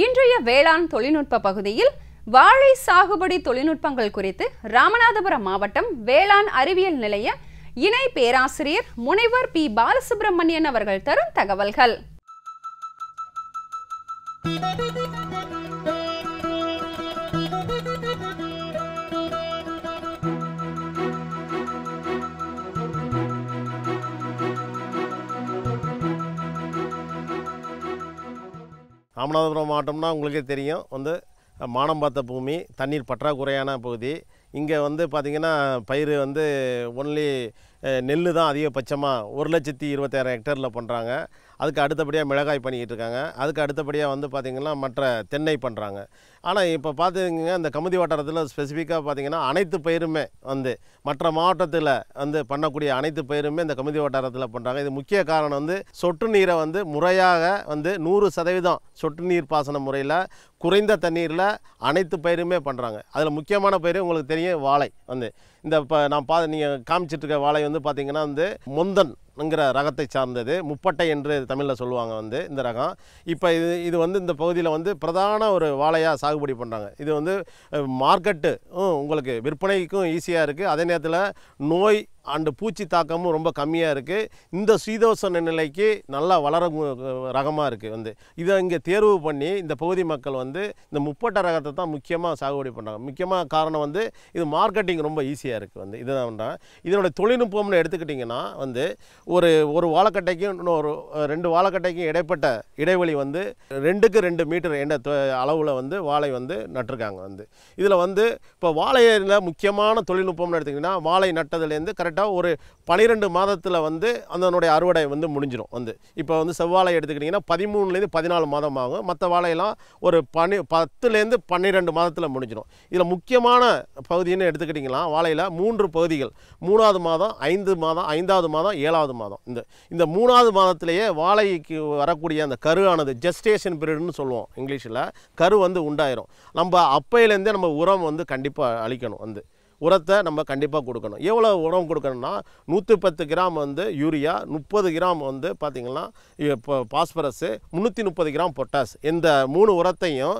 இன்றைய வேளாண் தொழில்நுட்ப பகுதியில் வாழை சாகுபடி தொழில்நுட்பங்கள் குறித்து ராமநாதபுரம் மாவட்டம் வேளாண் அறிவியல் நிலைய இணை பேராசிரியர் முனைவர் பி பாலசுப்ரமணியன் அவர்கள் தரும் தகவல்கள் ராமநாதபுரம் மாவட்டம்னா உங்களுக்கே தெரியும் வந்து மானம் பார்த்த பூமி தண்ணீர் பற்றாக்குறையான பகுதி இங்கே வந்து பார்த்திங்கன்னா பயிர் வந்து ஒன்லி நெல் தான் அதிகபட்சமாக ஒரு லட்சத்தி இருபத்தாயிரம் ஹெக்டரில் பண்ணுறாங்க அதுக்கு அடுத்தபடியாக மிளகாய் பண்ணிக்கிட்டு இருக்காங்க அதுக்கு அடுத்தபடியாக வந்து பார்த்திங்கன்னா மற்ற தென்னை பண்ணுறாங்க ஆனால் இப்போ பார்த்துங்க இந்த கமுதி வட்டாரத்தில் ஸ்பெசிஃபிக்காக பார்த்தீங்கன்னா அனைத்து பயிருமே வந்து மற்ற மாவட்டத்தில் வந்து பண்ணக்கூடிய அனைத்து பயிருமே இந்த கமுதி வட்டாரத்தில் பண்ணுறாங்க இது முக்கிய காரணம் வந்து சொட்டு நீரை வந்து முறையாக வந்து நூறு சதவீதம் சொட்டு நீர் பாசன முறையில் குறைந்த தண்ணீரில் அனைத்து பயிருமே பண்ணுறாங்க அதில் முக்கியமான பயிர் உங்களுக்கு தெரியும் வாழை வந்து இந்த இப்போ நான் பா நீங்கள் காமிச்சிட்ருக்க வாழை வந்து பார்த்திங்கன்னா வந்து முந்தன் ரகத்தை சார்ந்தது முப்பட்டை என்று தமிழில் சொல்லுவாங்க வந்து இந்த ரகம் இப்போ இது இது வந்து இந்த பகுதியில் வந்து பிரதான ஒரு வாழையாக சாகு சாகுபடி பண்ணுறாங்க இது வந்து மார்க்கெட்டு உங்களுக்கு விற்பனைக்கும் ஈஸியாக இருக்குது அதே நேரத்தில் நோய் அண்டு பூச்சி தாக்கமும் ரொம்ப கம்மியாக இருக்குது இந்த சீதோசன நிலைக்கு நல்லா வளர ரகமாக இருக்குது வந்து இதை இங்கே தேர்வு பண்ணி இந்த பகுதி மக்கள் வந்து இந்த முப்பட்ட ரகத்தை தான் முக்கியமாக சாகுபடி பண்ணுறாங்க முக்கியமாக காரணம் வந்து இது மார்க்கெட்டிங் ரொம்ப ஈஸியாக இருக்குது வந்து இதுதான் பண்ணுறேன் இதனுடைய தொழில்நுட்பம்னு எடுத்துக்கிட்டிங்கன்னா வந்து ஒரு ஒரு வாழைக்கட்டைக்கும் இன்னொரு ரெண்டு வாழைக்கட்டைக்கும் இடைப்பட்ட இடைவெளி வந்து ரெண்டுக்கு ரெண்டு மீட்டர் என்ற அளவில் வந்து வாழை வந்து நட்டிருக்காங்க வந்து இதில் வந்து இப்போ வாழையில் முக்கியமான தொழில்நுட்பம்னு எடுத்துக்கிட்டிங்கன்னா வாழை நட்டதுலேருந்து கரெக்ட் கரெக்டாக ஒரு பனிரெண்டு மாதத்தில் வந்து அதனுடைய அறுவடை வந்து முடிஞ்சிடும் வந்து இப்போ வந்து செவ்வாழை எடுத்துக்கிட்டிங்கன்னா பதிமூணுலேருந்து பதினாலு மாதம் ஆகும் மற்ற வாழையெல்லாம் ஒரு பனி பத்துலேருந்து பன்னிரெண்டு மாதத்தில் முடிஞ்சிடும் இதில் முக்கியமான பகுதின்னு எடுத்துக்கிட்டிங்கன்னா வாழையில் மூன்று பகுதிகள் மூணாவது மாதம் ஐந்து மாதம் ஐந்தாவது மாதம் ஏழாவது மாதம் இந்த இந்த மூணாவது மாதத்திலேயே வாழைக்கு வரக்கூடிய அந்த கருவானது ஜெஸ்டேஷன் பீரியட்னு சொல்லுவோம் இங்கிலீஷில் கரு வந்து உண்டாயிரும் நம்ம அப்பையிலேருந்தே நம்ம உரம் வந்து கண்டிப்பாக அழிக்கணும் வந்து உரத்தை நம்ம கண்டிப்பாக கொடுக்கணும் எவ்வளோ உரம் கொடுக்கணும்னா நூற்றி பத்து கிராம் வந்து யூரியா முப்பது கிராம் வந்து பார்த்திங்கன்னா இப்போ பாஸ்பரஸு முந்நூற்றி முப்பது கிராம் பொட்டாஸ் இந்த மூணு உரத்தையும்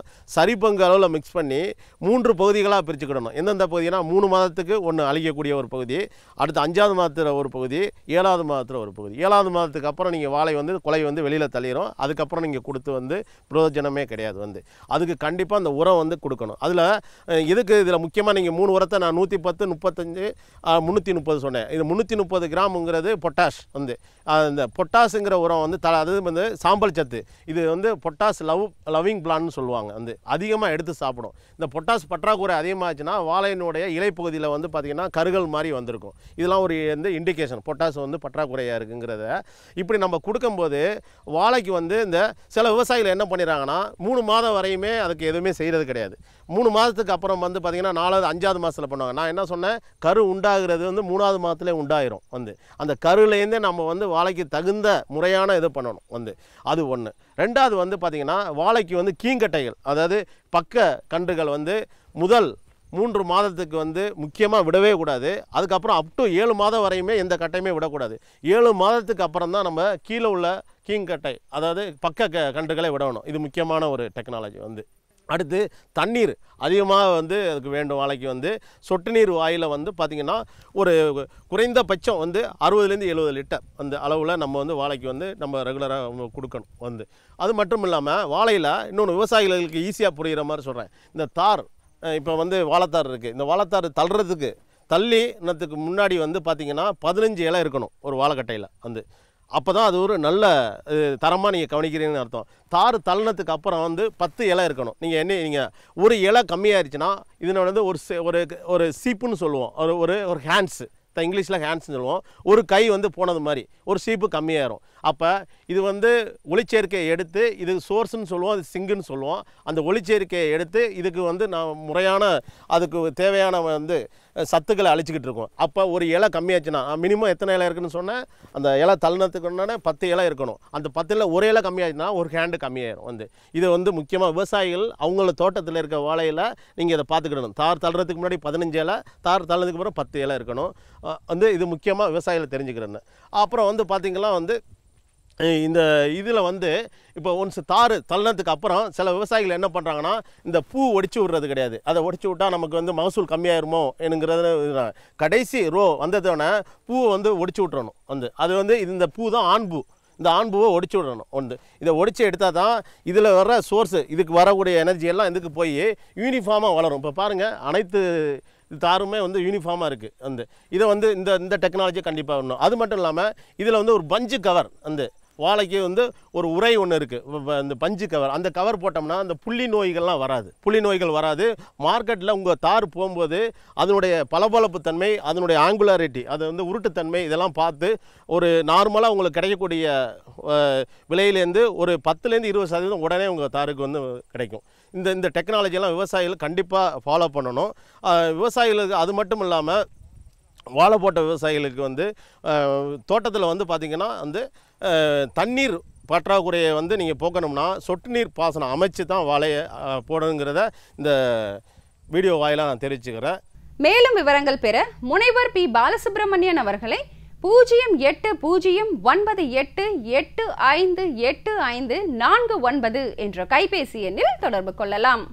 பங்கு அளவில் மிக்ஸ் பண்ணி மூன்று பகுதிகளாக பிரிச்சுக்கிடணும் எந்தெந்த பகுதினா மூணு மாதத்துக்கு ஒன்று அழிக்கக்கூடிய ஒரு பகுதி அடுத்து அஞ்சாவது மாதத்தில் ஒரு பகுதி ஏழாவது மாதத்தில் ஒரு பகுதி ஏழாவது மாதத்துக்கு அப்புறம் நீங்கள் வாழை வந்து குலை வந்து வெளியில் தள்ளிடும் அதுக்கப்புறம் நீங்கள் கொடுத்து வந்து பிரயோஜனமே கிடையாது வந்து அதுக்கு கண்டிப்பாக அந்த உரம் வந்து கொடுக்கணும் அதில் இதுக்கு இதில் முக்கியமாக நீங்கள் மூணு உரத்தை நான் முந்நூற்றி பத்து முப்பத்தஞ்சு முந்நூற்றி முப்பது சொன்னேன் இது முந்நூற்றி முப்பது கிராமுங்கிறது பொட்டாஷ் வந்து அந்த பொட்டாஷுங்கிற உரம் வந்து த அது வந்து சாம்பல் சத்து இது வந்து பொட்டாஷ் லவ் லவ்விங் பிளான்னு சொல்லுவாங்க வந்து அதிகமாக எடுத்து சாப்பிடும் இந்த பொட்டாஷ் பற்றாக்குறை அதிகமாகச்சுன்னா வாழையினுடைய இலைப்பகுதியில் வந்து பார்த்திங்கன்னா கருகல் மாதிரி வந்திருக்கும் இதெல்லாம் ஒரு வந்து இண்டிகேஷன் பொட்டாஷ் வந்து பற்றாக்குறையாக இருக்குங்கிறத இப்படி நம்ம கொடுக்கும்போது வாழைக்கு வந்து இந்த சில விவசாயிகள் என்ன பண்ணிடுறாங்கன்னா மூணு மாதம் வரையுமே அதுக்கு எதுவுமே செய்கிறது கிடையாது மூணு மாதத்துக்கு அப்புறம் வந்து பார்த்திங்கன்னா நாலாவது அஞ்சாவது மாதத்தில் பண்ணுவாங்க நான் என்ன சொன்னேன் கரு உண்டாகிறது வந்து மூணாவது மாதத்துலேயே உண்டாயிரும் வந்து அந்த கருலேருந்தே நம்ம வந்து வாழைக்கு தகுந்த முறையான இது பண்ணணும் வந்து அது ஒன்று ரெண்டாவது வந்து பார்த்திங்கன்னா வாழைக்கு வந்து கீங்கட்டைகள் அதாவது பக்க கன்றுகள் வந்து முதல் மூன்று மாதத்துக்கு வந்து முக்கியமாக விடவே கூடாது அதுக்கப்புறம் அப் டு ஏழு மாதம் வரையுமே எந்த கட்டையுமே விடக்கூடாது ஏழு மாதத்துக்கு அப்புறம் தான் நம்ம கீழே உள்ள கீங்கட்டை அதாவது பக்க க கன்றுகளை விடணும் இது முக்கியமான ஒரு டெக்னாலஜி வந்து அடுத்து தண்ணீர் அதிகமாக வந்து அதுக்கு வேண்டும் வாழைக்கு வந்து சொட்டு நீர் வாயில் வந்து பார்த்திங்கன்னா ஒரு குறைந்தபட்சம் வந்து அறுபதுலேருந்து எழுபது லிட்டர் அந்த அளவில் நம்ம வந்து வாழைக்கு வந்து நம்ம ரெகுலராக கொடுக்கணும் வந்து அது மட்டும் இல்லாமல் வாழையில் இன்னொன்று விவசாயிகளுக்கு ஈஸியாக புரிகிற மாதிரி சொல்கிறேன் இந்த தார் இப்போ வந்து வாழைத்தார் இருக்குது இந்த வாழைத்தார் தள்ளுறதுக்கு தள்ளி இன்னத்துக்கு முன்னாடி வந்து பார்த்திங்கன்னா பதினஞ்சு இலை இருக்கணும் ஒரு வாழைக்கட்டையில் வந்து அப்போ தான் அது ஒரு நல்ல தரமாக நீங்கள் கவனிக்கிறீங்கன்னு அர்த்தம் தார் தள்ளனத்துக்கு அப்புறம் வந்து பத்து இலை இருக்கணும் நீங்கள் என்ன நீங்கள் ஒரு இலை கம்மியாயிருச்சுன்னா இதனை வந்து ஒரு ஒரு ஒரு சீப்புன்னு சொல்லுவோம் ஒரு ஒரு ஒரு ஹேண்ட்ஸு இங்கிலீஷில் ஹேண்ட்ஸ்னு சொல்லுவோம் ஒரு கை வந்து போனது மாதிரி ஒரு சீப்பு கம்மியாயிரும் அப்போ இது வந்து ஒளிச்சேர்க்கையை எடுத்து இது சோர்ஸ்ன்னு சொல்லுவோம் அது சிங்குன்னு சொல்லுவோம் அந்த ஒளிச்சேர்க்கையை எடுத்து இதுக்கு வந்து நான் முறையான அதுக்கு தேவையான வந்து சத்துக்களை அழிச்சிக்கிட்டு இருக்கோம் அப்போ ஒரு இலை கம்மியாச்சுன்னா மினிமம் எத்தனை இலை இருக்குன்னு சொன்னால் அந்த இலை தள்ளினத்துக்கு உடனே பத்து இலை இருக்கணும் அந்த இலை ஒரு இலை கம்மியாச்சுன்னா ஒரு ஹேண்டு கம்மியாயிரும் வந்து இதை வந்து முக்கியமாக விவசாயிகள் அவங்கள தோட்டத்தில் இருக்க வாழையில் நீங்கள் இதை பார்த்துக்கிடணும் தார் தள்ளுறதுக்கு முன்னாடி பதினஞ்சு இலை தார் தள்ளுறதுக்கு அப்புறம் பத்து இலை இருக்கணும் வந்து இது முக்கியமாக விவசாயிகள் தெரிஞ்சுக்கிறேன்னு அப்புறம் வந்து பார்த்திங்கன்னா வந்து இந்த இதில் வந்து இப்போ ஒன்ஸ் தார் தள்ளினத்துக்கு அப்புறம் சில விவசாயிகள் என்ன பண்ணுறாங்கன்னா இந்த பூ ஒடிச்சு விடுறது கிடையாது அதை ஒடிச்சு விட்டால் நமக்கு வந்து மகசூல் கம்மியாயிருமோ என்னங்கிறது கடைசி ரோ வந்ததோடனே பூவை வந்து ஒடிச்சு விட்றணும் வந்து அது வந்து இந்த பூ தான் ஆண் பூ இந்த ஆண் பூவை ஒடிச்சு விடணும் ஒன்று இதை ஒடிச்சு எடுத்தால் தான் இதில் வர சோர்ஸு இதுக்கு வரக்கூடிய எனர்ஜி எல்லாம் இதுக்கு போய் யூனிஃபார்மாக வளரும் இப்போ பாருங்கள் அனைத்து தாருமே வந்து யூனிஃபார்மாக இருக்குது வந்து இதை வந்து இந்த இந்த டெக்னாலஜி கண்டிப்பாக வரணும் அது மட்டும் இல்லாமல் இதில் வந்து ஒரு பஞ்சு கவர் வந்து வாழைக்கு வந்து ஒரு உரை ஒன்று இருக்குது இந்த பஞ்சு கவர் அந்த கவர் போட்டோம்னா அந்த புள்ளி நோய்கள்லாம் வராது புள்ளி நோய்கள் வராது மார்க்கெட்டில் உங்கள் தார் போகும்போது அதனுடைய பளபளப்பு தன்மை அதனுடைய ஆங்குலாரிட்டி அது வந்து உருட்டுத்தன்மை இதெல்லாம் பார்த்து ஒரு நார்மலாக உங்களுக்கு கிடைக்கக்கூடிய விலையிலேருந்து ஒரு பத்துலேருந்து இருபது சதவீதம் உடனே உங்கள் தாருக்கு வந்து கிடைக்கும் இந்த இந்த டெக்னாலஜியெல்லாம் விவசாயிகள் கண்டிப்பாக ஃபாலோ பண்ணணும் விவசாயிகளுக்கு அது மட்டும் இல்லாமல் வாழை போட்ட விவசாயிகளுக்கு வந்து தோட்டத்தில் வந்து பார்த்திங்கன்னா வந்து தண்ணீர் பற்றாக்குறையை வந்து நீங்கள் போக்கணும்னா சொட்டு நீர் பாசனம் அமைச்சு தான் வாழையை போடணுங்கிறத இந்த வீடியோ வாயிலாக நான் தெரிவிச்சுக்கிறேன் மேலும் விவரங்கள் பெற முனைவர் பி பாலசுப்ரமணியன் அவர்களை பூஜ்ஜியம் எட்டு பூஜ்ஜியம் ஒன்பது எட்டு எட்டு ஐந்து எட்டு ஐந்து நான்கு ஒன்பது என்ற கைபேசி எண்ணில் தொடர்பு கொள்ளலாம்